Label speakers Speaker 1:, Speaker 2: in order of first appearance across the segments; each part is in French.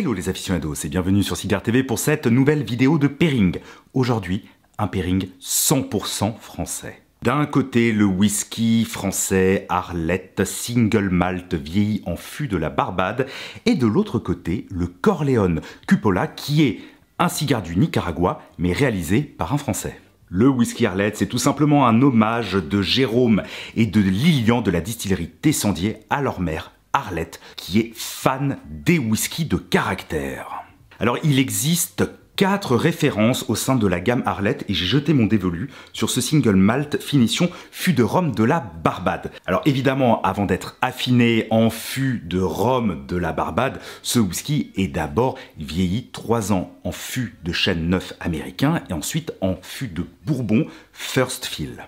Speaker 1: Hello les aficionados et bienvenue sur Cigar TV pour cette nouvelle vidéo de pairing. Aujourd'hui, un pairing 100% français. D'un côté, le whisky français Arlette Single Malt vieilli en fût de la Barbade et de l'autre côté, le Corleone Cupola qui est un cigare du Nicaragua mais réalisé par un français. Le whisky Arlette, c'est tout simplement un hommage de Jérôme et de Lilian de la distillerie Tessandier à leur mère, Arlette, qui est fan des whiskies de caractère. Alors il existe quatre références au sein de la gamme Arlette et j'ai jeté mon dévolu sur ce single malt finition fût de rhum de la Barbade. Alors évidemment, avant d'être affiné en fût de rhum de la Barbade, ce whisky est d'abord vieilli 3 ans en fût de chêne neuf américain et ensuite en fût de bourbon first fill.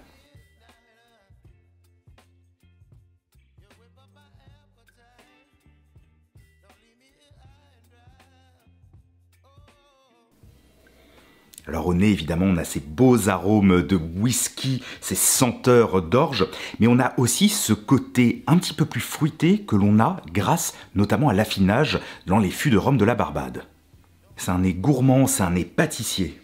Speaker 1: Alors au nez, évidemment, on a ces beaux arômes de whisky, ces senteurs d'orge, mais on a aussi ce côté un petit peu plus fruité que l'on a grâce notamment à l'affinage dans les fûts de rhum de la Barbade. C'est un nez gourmand, c'est un nez pâtissier.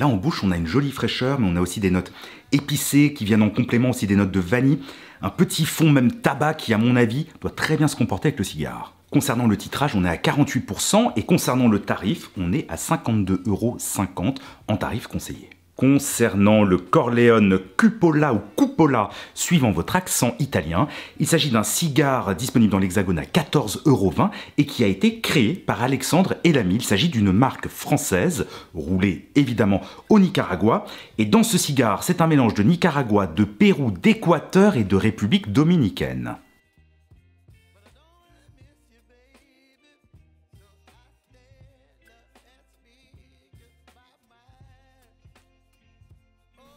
Speaker 1: Là, en bouche, on a une jolie fraîcheur, mais on a aussi des notes épicées qui viennent en complément aussi des notes de vanille. Un petit fond même tabac qui, à mon avis, doit très bien se comporter avec le cigare. Concernant le titrage, on est à 48% et concernant le tarif, on est à 52,50€ en tarif conseillé concernant le Corleone Cupola ou Cupola, suivant votre accent italien. Il s'agit d'un cigare disponible dans l'Hexagone à 14,20€ et qui a été créé par Alexandre Elami. Il s'agit d'une marque française, roulée évidemment au Nicaragua. Et dans ce cigare, c'est un mélange de Nicaragua, de Pérou, d'Équateur et de République dominicaine.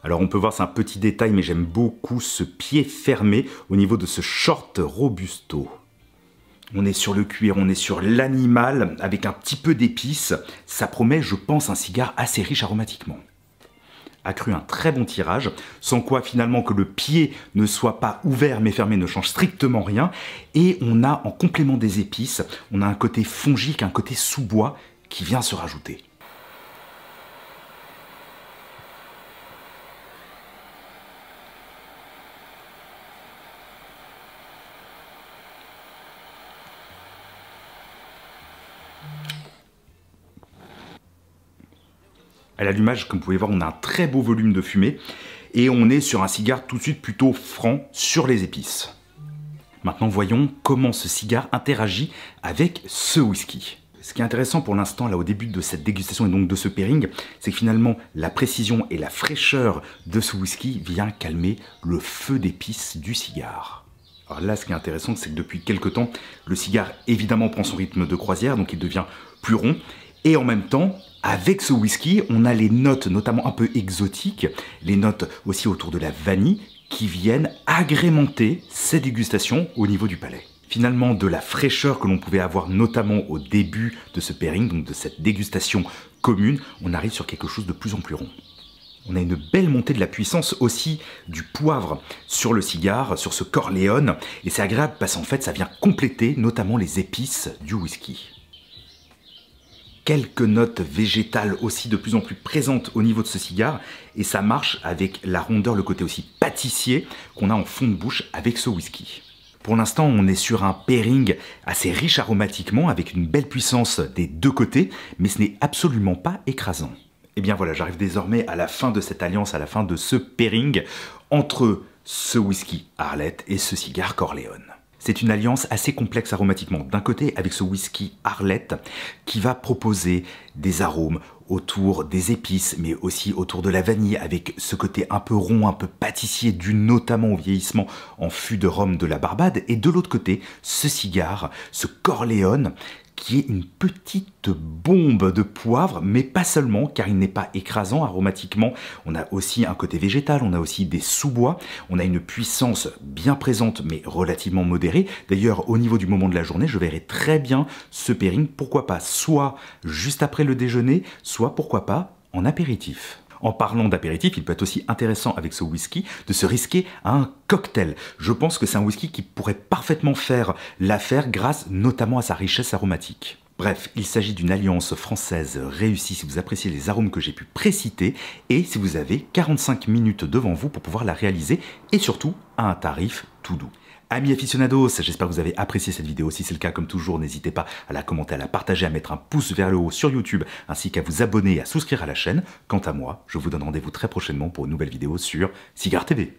Speaker 1: Alors on peut voir, c'est un petit détail, mais j'aime beaucoup ce pied fermé au niveau de ce short robusto. On est sur le cuir, on est sur l'animal, avec un petit peu d'épices. Ça promet, je pense, un cigare assez riche aromatiquement Accru un très bon tirage, sans quoi finalement que le pied ne soit pas ouvert mais fermé ne change strictement rien, et on a en complément des épices, on a un côté fongique, un côté sous-bois qui vient se rajouter. À l'allumage, comme vous pouvez voir, on a un très beau volume de fumée et on est sur un cigare tout de suite plutôt franc sur les épices. Maintenant, voyons comment ce cigare interagit avec ce whisky. Ce qui est intéressant pour l'instant, là, au début de cette dégustation et donc de ce pairing, c'est que finalement, la précision et la fraîcheur de ce whisky vient calmer le feu d'épices du cigare. Alors là, ce qui est intéressant, c'est que depuis quelques temps, le cigare évidemment prend son rythme de croisière, donc il devient plus rond, et en même temps, avec ce whisky, on a les notes notamment un peu exotiques, les notes aussi autour de la vanille qui viennent agrémenter ces dégustations au niveau du palais. Finalement, de la fraîcheur que l'on pouvait avoir notamment au début de ce pairing, donc de cette dégustation commune, on arrive sur quelque chose de plus en plus rond. On a une belle montée de la puissance aussi du poivre sur le cigare, sur ce corléone, et c'est agréable parce qu'en fait ça vient compléter notamment les épices du whisky quelques notes végétales aussi de plus en plus présentes au niveau de ce cigare et ça marche avec la rondeur, le côté aussi pâtissier qu'on a en fond de bouche avec ce whisky. Pour l'instant, on est sur un pairing assez riche aromatiquement avec une belle puissance des deux côtés, mais ce n'est absolument pas écrasant. Et eh bien voilà, j'arrive désormais à la fin de cette alliance, à la fin de ce pairing entre ce whisky Arlette et ce cigare Corleone. C'est une alliance assez complexe aromatiquement. D'un côté, avec ce whisky Arlette, qui va proposer des arômes autour des épices, mais aussi autour de la vanille, avec ce côté un peu rond, un peu pâtissier, dû notamment au vieillissement en fût de rhum de la Barbade, et de l'autre côté, ce cigare, ce Corleone, qui est une petite bombe de poivre, mais pas seulement, car il n'est pas écrasant aromatiquement. On a aussi un côté végétal, on a aussi des sous-bois, on a une puissance bien présente, mais relativement modérée. D'ailleurs, au niveau du moment de la journée, je verrai très bien ce pairing, pourquoi pas soit juste après le déjeuner, soit pourquoi pas en apéritif. En parlant d'apéritif, il peut être aussi intéressant avec ce whisky de se risquer à un cocktail. Je pense que c'est un whisky qui pourrait parfaitement faire l'affaire grâce notamment à sa richesse aromatique. Bref, il s'agit d'une alliance française réussie si vous appréciez les arômes que j'ai pu préciter et si vous avez 45 minutes devant vous pour pouvoir la réaliser et surtout à un tarif tout doux. Amis aficionados, j'espère que vous avez apprécié cette vidéo. Si c'est le cas, comme toujours, n'hésitez pas à la commenter, à la partager, à mettre un pouce vers le haut sur YouTube, ainsi qu'à vous abonner et à souscrire à la chaîne. Quant à moi, je vous donne rendez-vous très prochainement pour une nouvelle vidéo sur Cigar TV.